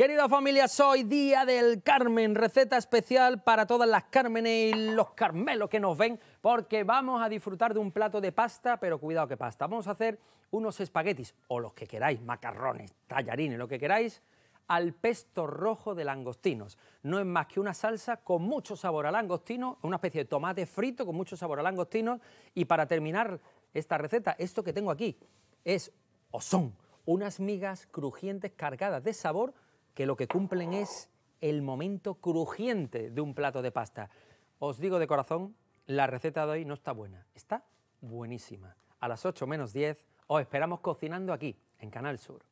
Querida familia, hoy Día del Carmen, receta especial para todas las Carmenes y los Carmelos que nos ven, porque vamos a disfrutar de un plato de pasta, pero cuidado que pasta. Vamos a hacer unos espaguetis, o los que queráis, macarrones, tallarines, lo que queráis, al pesto rojo de langostinos. No es más que una salsa con mucho sabor a langostino, una especie de tomate frito con mucho sabor a langostinos. Y para terminar esta receta, esto que tengo aquí es o son unas migas crujientes cargadas de sabor que lo que cumplen es el momento crujiente de un plato de pasta. Os digo de corazón, la receta de hoy no está buena, está buenísima. A las 8 menos 10 os esperamos cocinando aquí, en Canal Sur.